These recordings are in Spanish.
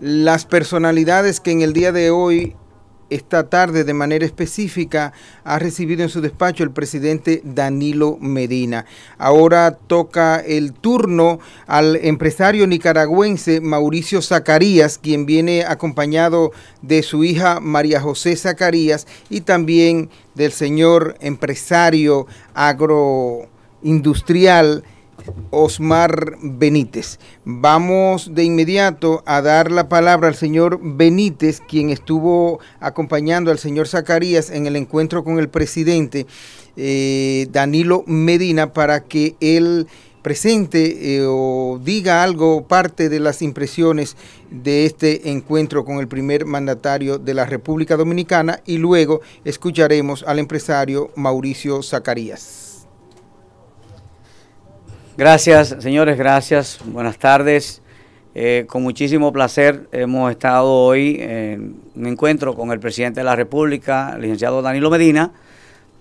las personalidades que en el día de hoy, esta tarde de manera específica, ha recibido en su despacho el presidente Danilo Medina. Ahora toca el turno al empresario nicaragüense Mauricio Zacarías, quien viene acompañado de su hija María José Zacarías y también del señor empresario agroindustrial. Osmar Benítez. Vamos de inmediato a dar la palabra al señor Benítez, quien estuvo acompañando al señor Zacarías en el encuentro con el presidente eh, Danilo Medina para que él presente eh, o diga algo, parte de las impresiones de este encuentro con el primer mandatario de la República Dominicana y luego escucharemos al empresario Mauricio Zacarías. Gracias, señores, gracias. Buenas tardes. Eh, con muchísimo placer hemos estado hoy en un encuentro con el presidente de la República, licenciado Danilo Medina,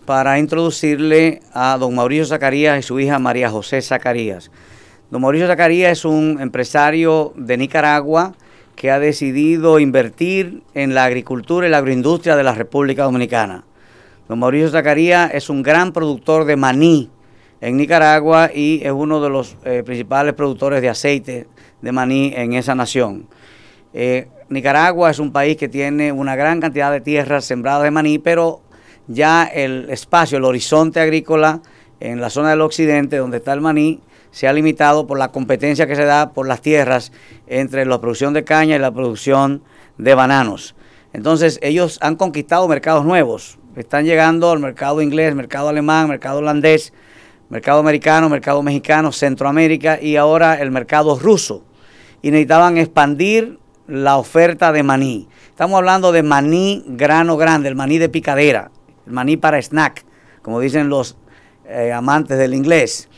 para introducirle a don Mauricio Zacarías y su hija María José Zacarías. Don Mauricio Zacarías es un empresario de Nicaragua que ha decidido invertir en la agricultura y la agroindustria de la República Dominicana. Don Mauricio Zacarías es un gran productor de maní en Nicaragua y es uno de los eh, principales productores de aceite de maní en esa nación. Eh, Nicaragua es un país que tiene una gran cantidad de tierras sembradas de maní, pero ya el espacio, el horizonte agrícola en la zona del occidente donde está el maní, se ha limitado por la competencia que se da por las tierras entre la producción de caña y la producción de bananos. Entonces ellos han conquistado mercados nuevos, están llegando al mercado inglés, mercado alemán, mercado holandés, mercado americano, mercado mexicano, Centroamérica y ahora el mercado ruso. Y necesitaban expandir la oferta de maní. Estamos hablando de maní grano grande, el maní de picadera, el maní para snack, como dicen los eh, amantes del inglés.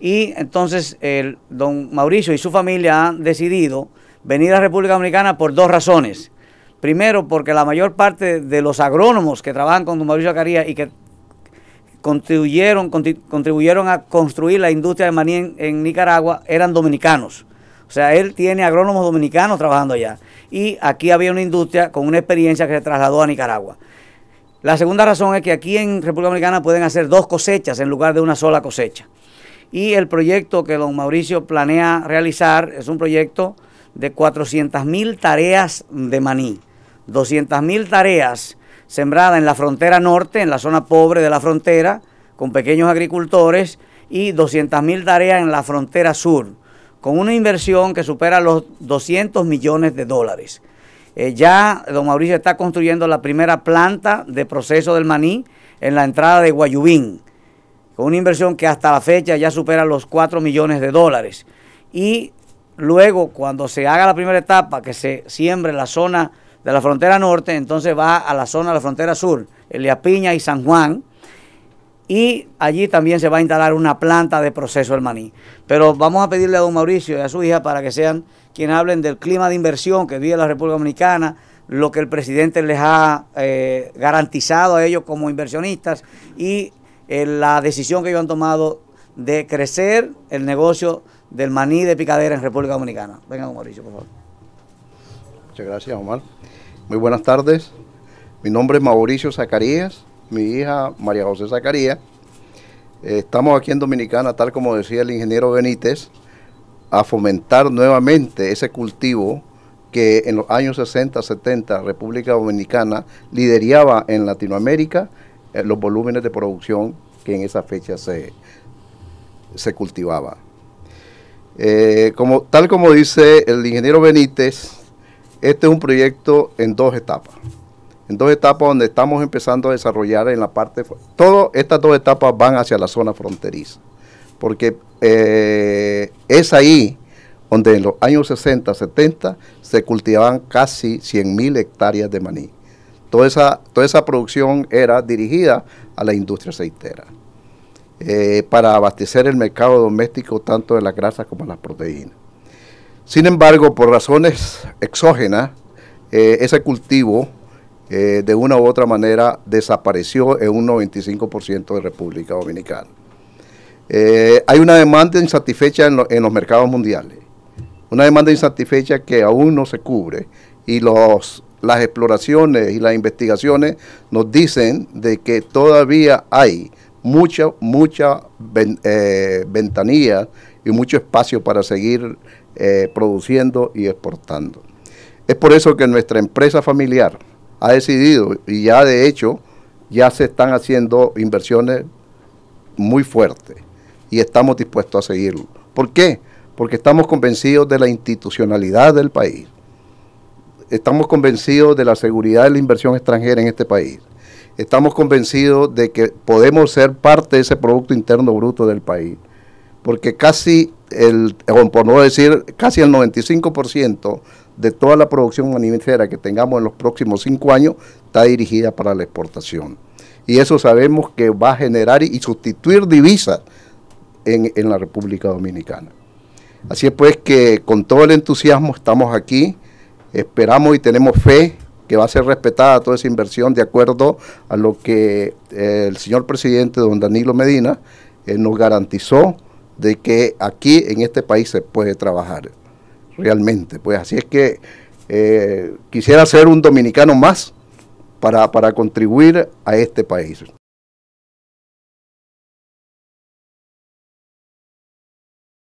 Y entonces don Mauricio y su familia han decidido venir a República Dominicana por dos razones. Primero, porque la mayor parte de los agrónomos que trabajan con don Mauricio Acarías y que contribuyeron, contribuyeron a construir la industria de maní en, Nicaragua eran dominicanos. O sea, él tiene agrónomos dominicanos trabajando allá. Y aquí había una industria con una experiencia que se trasladó a Nicaragua. La segunda razón es que aquí en República Dominicana pueden hacer dos cosechas en lugar de una sola cosecha. Y el proyecto que don Mauricio planea realizar es un proyecto de 400.000 tareas de maní. ...200.000 tareas sembrada en la frontera norte, en la zona pobre de la frontera, con pequeños agricultores, y 200.000 tareas en la frontera sur, con una inversión que supera los 200 millones de dólares. Eh, ya don Mauricio está construyendo la primera planta de proceso del maní en la entrada de Guayubín, con una inversión que hasta la fecha ya supera los 4 millones de dólares. Y luego, cuando se haga la primera etapa, que se siembre la zona de la frontera norte, entonces va a la zona de la frontera sur, Eliapiña y San Juan, y allí también se va a instalar una planta de proceso del maní. Pero vamos a pedirle a don Mauricio y a su hija para que sean quienes hablen del clima de inversión que vive la República Dominicana, lo que el presidente les ha eh, garantizado a ellos como inversionistas y eh, la decisión que ellos han tomado de crecer el negocio del maní de picadera en República Dominicana. Venga, don Mauricio, por favor. Muchas gracias, Omar. Muy buenas tardes. Mi nombre es Mauricio Zacarías, mi hija María José Zacarías. Eh, estamos aquí en Dominicana, tal como decía el ingeniero Benítez, a fomentar nuevamente ese cultivo que en los años 60, 70 República Dominicana lideraba en Latinoamérica eh, los volúmenes de producción que en esa fecha se, cultivaba. Eh, como, tal como dice el ingeniero Benítez, este es un proyecto en dos etapas. En dos etapas donde estamos empezando a desarrollar en la parte... Todas estas dos etapas van hacia la zona fronteriza, porque eh, es ahí donde en los años 60, 70 se cultivaban casi 100.000 hectáreas de maní. Toda esa, toda esa producción era dirigida a la industria aceitera eh, para abastecer el mercado doméstico tanto de las grasas como de las proteínas. Sin embargo, por razones exógenas, eh, ese cultivo eh, de una u otra manera desapareció en un 95% de República Dominicana. Eh, hay una demanda insatisfecha en, los mercados mundiales, una demanda insatisfecha que aún no se cubre y los, las exploraciones y las investigaciones nos dicen de que todavía hay mucha, mucha ventanilla y mucho espacio para seguir eh, produciendo y exportando. Es por eso que nuestra empresa familiar ha decidido, y ya de hecho, ya se están haciendo inversiones muy fuertes y estamos dispuestos a seguirlo. ¿Por qué? Porque estamos convencidos de la institucionalidad del país. Estamos convencidos de la seguridad de la inversión extranjera en este país. Estamos convencidos de que podemos ser parte de ese Producto Interno Bruto del país. Porque casi el, por no decir casi el 95% de toda la producción que tengamos en los próximos cinco años está dirigida para la exportación. Y eso sabemos que va a generar y sustituir divisas en, la República Dominicana. Así es pues que con todo el entusiasmo estamos aquí, esperamos y tenemos fe que va a ser respetada toda esa inversión de acuerdo a lo que eh, el señor presidente don Danilo Medina eh, nos garantizó de que aquí en este país se puede trabajar realmente. Pues así es que eh, quisiera ser un dominicano más para, para contribuir a este país.